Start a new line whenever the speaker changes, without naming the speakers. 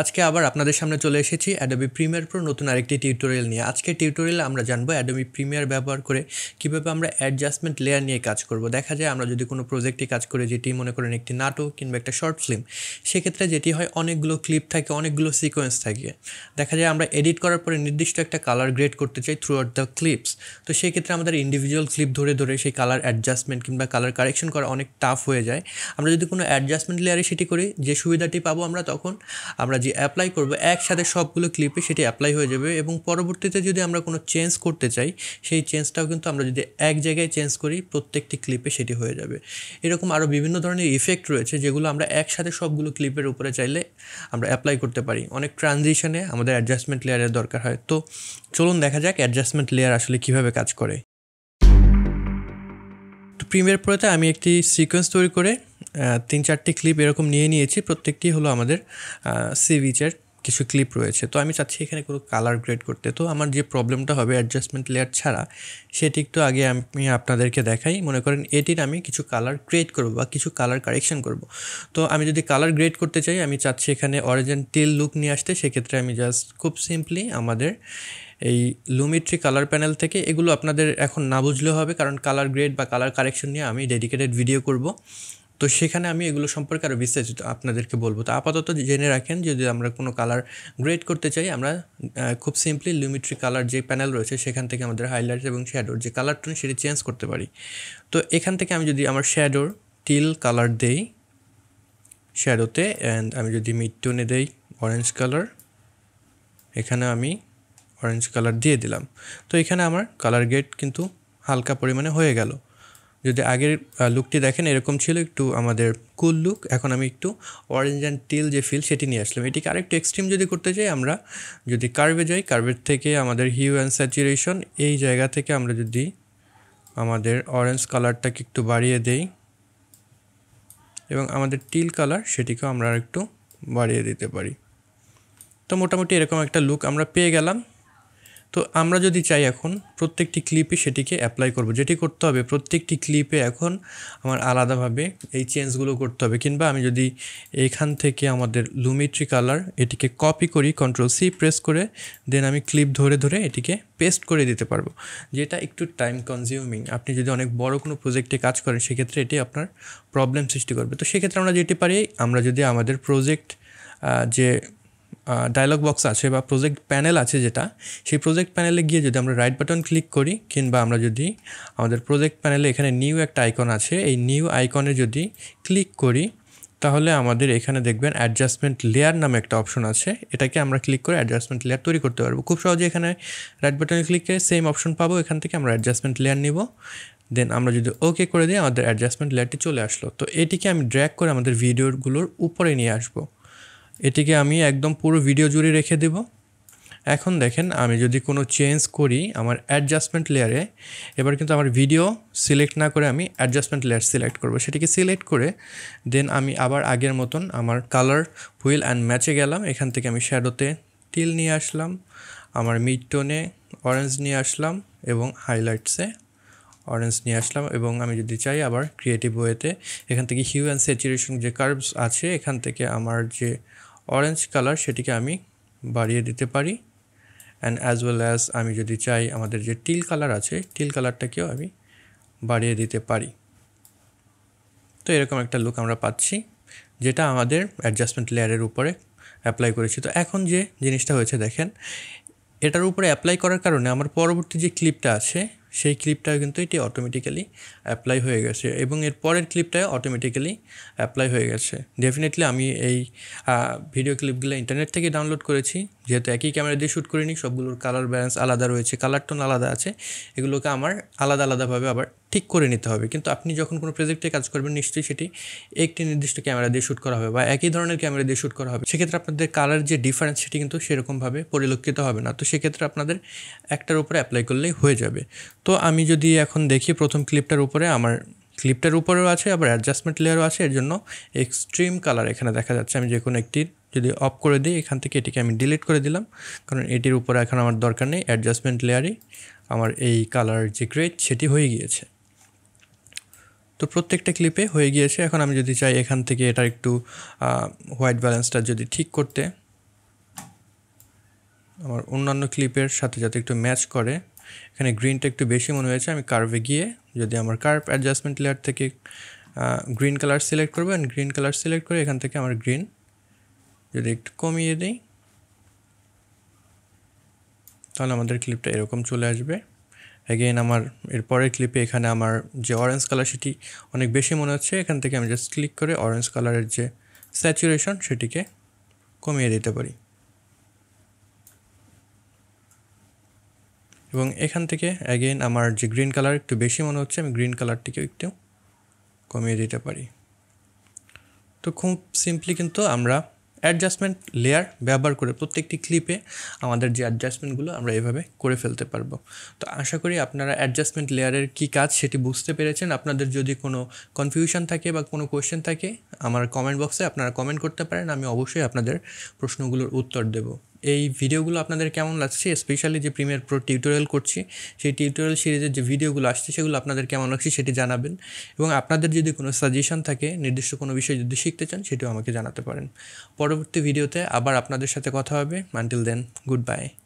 আজকে আবার আপনাদের সামনে চলে এসেছি অ্যাডোবি প্রিমিয়ার প্রো নতুন আরেকটি টিউটোরিয়াল নিয়ে আজকে টিউটোরিয়ালে আমরা জানবো অ্যাডোবি প্রিমিয়ার ব্যবহার করে কিভাবে আমরা অ্যাডজাস্টমেন্ট লেয়ার নিয়ে কাজ করব দেখা যায় আমরা যদি কোনো প্রজেক্টে কাজ করি যেটি মনে করেন একটি নাটক কিংবা একটা শর্ট ফিল্ম সেক্ষেত্রে যেটি হয় অনেকগুলো ক্লিপ থাকে অনেকগুলো সিকোয়েন্স থাকে দেখা যায় আমরা এডিট করার পরে নির্দিষ্ট একটা কালার গ্রেড করতে চাই থ্রু আউট দ্য ক্লিপস তো সেই ক্ষেত্রে আমাদের ইন্ডিভিজুয়াল ক্লিপ ধরে ধরে সেই কালার অ্যাডজাস্টমেন্ট কিংবা কালার কারেকশন করা অনেক টাফ হয়ে যায় আমরা যদি কোনো অ্যাডজাস্টমেন্ট লেয়ারে সেটি করি যে সুবিধাটি পাবো আমরা তখন আমরা যে অ্যাপ্লাই করব একসাথে সবগুলো ক্লিপে সেটি অ্যাপ্লাই হয়ে যাবে এবং পরবর্তীতে যদি আমরা কোনো চেঞ্জ করতে চাই সেই চেঞ্জটাও কিন্তু আমরা যদি এক জায়গায় চেঞ্জ করি প্রত্যেকটি ক্লিপে সেটি হয়ে যাবে এরকম আরও বিভিন্ন ধরনের ইফেক্ট রয়েছে যেগুলো আমরা একসাথে সবগুলো ক্লিপের উপরে চাইলে আমরা অ্যাপ্লাই করতে পারি অনেক ট্রানজিশনে আমাদের অ্যাডজাস্টমেন্ট লেয়ারের দরকার হয় তো চলুন দেখা যাক অ্যাডজাস্টমেন্ট লেয়ার আসলে কীভাবে কাজ করে প্রিমিয়ার প্রোতে আমি একটি সিকোয়েন্স তৈরি করে তিন চারটি ক্লিপ এরকম নিয়ে নিয়েছি প্রত্যেকটি হলো আমাদের সিভিচের কিছু ক্লিপ রয়েছে তো আমি চাচ্ছি এখানে কোনো কালার গ্রেড করতে তো আমার যে প্রবলেমটা হবে অ্যাডজাস্টমেন্ট লেয়ার ছাড়া সেটি একটু আগে আমি আপনাদেরকে দেখাই মনে করেন এটির আমি কিছু কালার ক্রিয়েট করব বা কিছু কালার কারেকশন করব তো আমি যদি কালার গ্রেড করতে চাই আমি চাচ্ছি এখানে অরিজিন টিল লুক নিয়ে আসতে সেক্ষেত্রে আমি জাস্ট খুব সিম্পলি আমাদের এই লুমিট্রি কালার প্যানেল থেকে এগুলো আপনাদের এখন না বুঝলেও হবে কারণ কালার গ্রেড বা কালার কারেকশন নিয়ে আমি ডেডিকেটেড ভিডিও করব তো সেখানে আমি এগুলো সম্পর্কে আরও বিস্তারিত আপনাদেরকে বলবো তো আপাতত জেনে রাখেন যদি আমরা কোনো কালার গ্রেড করতে চাই আমরা খুব সিম্পলি লুমিট্রি কালার যে প্যানেল রয়েছে সেখান থেকে আমাদের হাইলাইট এবং শ্যাডোর যে কালার টোন সেটি চেঞ্জ করতে পারি তো এখান থেকে আমি যদি আমার শ্যাডোর টিল কালার দেই শ্যাডোতে অ্যান্ড আমি যদি মিড টোনে দেই অরেঞ্জ কালার এখানে আমি অরেঞ্জ কালার দিয়ে দিলাম তো এখানে আমার কালার গেট কিন্তু হালকা পরিমাণে হয়ে গেল যদি আগের লুকটি দেখেন এরকম ছিল একটু আমাদের কুল লুক এখন আমি একটু অরেঞ্জ অ্যান্ড টিল যে ফিল সেটি নিয়ে আসলাম এটিকে আরেকটু এক্সট্রিম যদি করতে চাই আমরা যদি কার্ভে যাই কার্ভের থেকে আমাদের হিউ অ্যান্ড স্যাচুরেশন এই জায়গা থেকে আমরা যদি আমাদের অরেঞ্জ কালারটাকে একটু বাড়িয়ে দেই এবং আমাদের টিল কালার সেটিকেও আমরা একটু বাড়িয়ে দিতে পারি তো মোটামুটি এরকম একটা লুক আমরা পেয়ে গেলাম তো আমরা যদি চাই এখন প্রত্যেকটি ক্লিপে সেটিকে অ্যাপ্লাই করব যেটি করতে হবে প্রত্যেকটি ক্লিপে এখন আমার আলাদাভাবে এই চেঞ্জগুলো করতে হবে কিংবা আমি যদি এখান থেকে আমাদের লুমিট্রি কালার এটিকে কপি করি কন্ট্রোল সি প্রেস করে দেন আমি ক্লিপ ধরে ধরে এটিকে পেস্ট করে দিতে পারবো যেটা একটু টাইম কনজিউমিং আপনি যদি অনেক বড় কোনো প্রজেক্টে কাজ করেন সেক্ষেত্রে এটি আপনার প্রবলেম সৃষ্টি করবে তো সেক্ষেত্রে আমরা যেটি পারি আমরা যদি আমাদের প্রজেক্ট যে ডায়লগ বক্স আছে বা প্রজেক্ট প্যানেল আছে যেটা সেই প্রজেক্ট প্যানেলে গিয়ে যদি আমরা রাইট বাটন ক্লিক করি কিংবা আমরা যদি আমাদের প্রজেক্ট প্যানেলে এখানে নিউ একটা আইকন আছে এই নিউ আইকনে যদি ক্লিক করি তাহলে আমাদের এখানে দেখবেন অ্যাডজাস্টমেন্ট লেয়ার নামে একটা অপশন আছে এটাকে আমরা ক্লিক করে অ্যাডজাস্টমেন্ট লেয়ার তৈরি করতে পারবো খুব সহজে এখানে রাইট বাটনে ক্লিক করে সেম অপশন পাবো এখান থেকে আমরা অ্যাডজাস্টমেন্ট লেয়ার নিব দেন আমরা যদি ওকে করে দিই আমাদের অ্যাডজাস্টমেন্ট লেয়ারটি চলে আসলো তো এটিকে আমি ড্র্যাগ করে আমাদের ভিডিওগুলোর উপরে নিয়ে আসবো এটিকে আমি একদম পুরো ভিডিও জুড়ে রেখে দেব এখন দেখেন আমি যদি কোনো চেঞ্জ করি আমার অ্যাডজাস্টমেন্ট লেয়ারে এবার কিন্তু আমার ভিডিও সিলেক্ট না করে আমি অ্যাডজাস্টমেন্ট লেয়ার সিলেক্ট করব সেটিকে সিলেক্ট করে দেন আমি আবার আগের মতন আমার কালার হুইল অ্যান্ড ম্যাচে গেলাম এখান থেকে আমি শ্যাডোতে টিল নিয়ে আসলাম আমার মিড টোনে অরেঞ্জ নিয়ে আসলাম এবং হাইলাইটসে অরেঞ্জ নিয়ে আসলাম এবং আমি যদি চাই আবার ক্রিয়েটিভ ওয়েতে এখান থেকে হিউ অ্যান্ড স্যাচুরেশন যে কার্ভস আছে এখান থেকে আমার যে অরেঞ্জ কালার সেটিকে আমি বাড়িয়ে দিতে পারি অ্যান্ড অ্যাজ ওয়েল অ্যাজ আমি যদি চাই আমাদের যে টিল কালার আছে টিল কালারটাকেও আমি বাড়িয়ে দিতে পারি তো এরকম একটা লুক আমরা পাচ্ছি যেটা আমাদের অ্যাডজাস্টমেন্ট লেয়ারের উপরে অ্যাপ্লাই করেছি তো এখন যে জিনিসটা হয়েছে দেখেন এটার উপরে অ্যাপ্লাই করার কারণে আমার পরবর্তী যে ক্লিপটা আছে সেই ক্লিপটা কিন্তু এটি অটোমেটিক্যালি অ্যাপ্লাই হয়ে গেছে এবং এর পরের ক্লিপটায় অটোমেটিক্যালি অ্যাপ্লাই হয়ে গেছে ডেফিনেটলি আমি এই ভিডিও ক্লিপগুলো ইন্টারনেট থেকে ডাউনলোড করেছি যেহেতু একই ক্যামেরা দিয়ে শ্যুট করিনি সবগুলোর কালার ব্যালেন্স আলাদা রয়েছে কালার টোন আলাদা আছে এগুলোকে আমার আলাদা আলাদাভাবে আবার ঠিক করে নিতে হবে কিন্তু আপনি যখন কোনো প্রজেক্টে কাজ করবেন নিশ্চয়ই সেটি একটি নির্দিষ্ট ক্যামেরা দিয়ে শ্যুট করা হবে বা একই ধরনের ক্যামেরা দিয়ে শ্যুট করা হবে সেক্ষেত্রে আপনাদের কালার যে ডিফারেন্স সেটি কিন্তু সেরকমভাবে পরিলক্ষিত হবে না তো সেক্ষেত্রে আপনাদের একটার উপরে অ্যাপ্লাই করলেই হয়ে যাবে তো আমি যদি এখন দেখি প্রথম ক্লিপটার উপরে আমার ক্লিপটার উপরেও আছে আবার অ্যাডজাস্টমেন্ট লেয়ারও আছে এর জন্য এক্সট্রিম কালার এখানে দেখা যাচ্ছে আমি যে কোনো একটির যদি অফ করে দিই এখান থেকে এটিকে আমি ডিলিট করে দিলাম কারণ এটির উপরে এখন আমার দরকার নেই অ্যাডজাস্টমেন্ট লেয়ারই আমার এই কালার যে গ্রেড সেটি হয়ে গিয়েছে তো প্রত্যেকটা ক্লিপে হয়ে গিয়েছে এখন আমি যদি চাই এখান থেকে এটার একটু হোয়াইট ব্যালেন্সটা যদি ঠিক করতে আমার অন্যান্য ক্লিপের সাথে যাতে একটু ম্যাচ করে এখানে গ্রিনটা একটু বেশি মনে হয়েছে আমি কার্ভে গিয়ে যদি আমার কার্ভ অ্যাডজাস্টমেন্ট লেয়ার থেকে গ্রিন কালার সিলেক্ট করবো অ্যান্ড গ্রিন কালার সিলেক্ট করে এখান থেকে আমার গ্রিন যদি একটু কমিয়ে দিই তাহলে আমাদের ক্লিপটা এরকম চলে আসবে অ্যাগেন আমার এরপরের ক্লিপে এখানে আমার যে অরেঞ্জ কালার সেটি অনেক বেশি মনে হচ্ছে এখান থেকে আমি জাস্ট ক্লিক করে অরেঞ্জ কালারের যে স্যাচুরেশন সেটিকে কমিয়ে দিতে পারি এবং এখান থেকে অ্যাগেন আমার যে গ্রিন কালার একটু বেশি মনে হচ্ছে আমি গ্রিন কালারটিকে একটু কমিয়ে দিতে পারি তো খুব সিম্পলি কিন্তু আমরা অ্যাডজাস্টমেন্ট লেয়ার ব্যবহার করে প্রত্যেকটি ক্লিপে আমাদের যে অ্যাডজাস্টমেন্টগুলো আমরা এভাবে করে ফেলতে পারবো তো আশা করি আপনারা অ্যাডজাস্টমেন্ট লেয়ারের কি কাজ সেটি বুঝতে পেরেছেন আপনাদের যদি কোনো কনফিউশন থাকে বা কোনো কোয়েশ্চেন থাকে আমার কমেন্ট বক্সে আপনারা কমেন্ট করতে পারেন আমি অবশ্যই আপনাদের প্রশ্নগুলোর উত্তর দেবো এই ভিডিওগুলো আপনাদের কেমন লাগছে স্পেশালি যে প্রিমিয়ার প্রো টিউটোরিয়াল করছি সেই টিউটোরিয়াল সিরিজের যে ভিডিওগুলো আসছে সেগুলো আপনাদের কেমন লাগছে সেটি জানাবেন এবং আপনাদের যদি কোনো সাজেশন থাকে নির্দিষ্ট কোনো বিষয় যদি শিখতে চান সেটিও আমাকে জানাতে পারেন পরবর্তী ভিডিওতে আবার আপনাদের সাথে কথা হবে মান্টিল দেন গুড বাই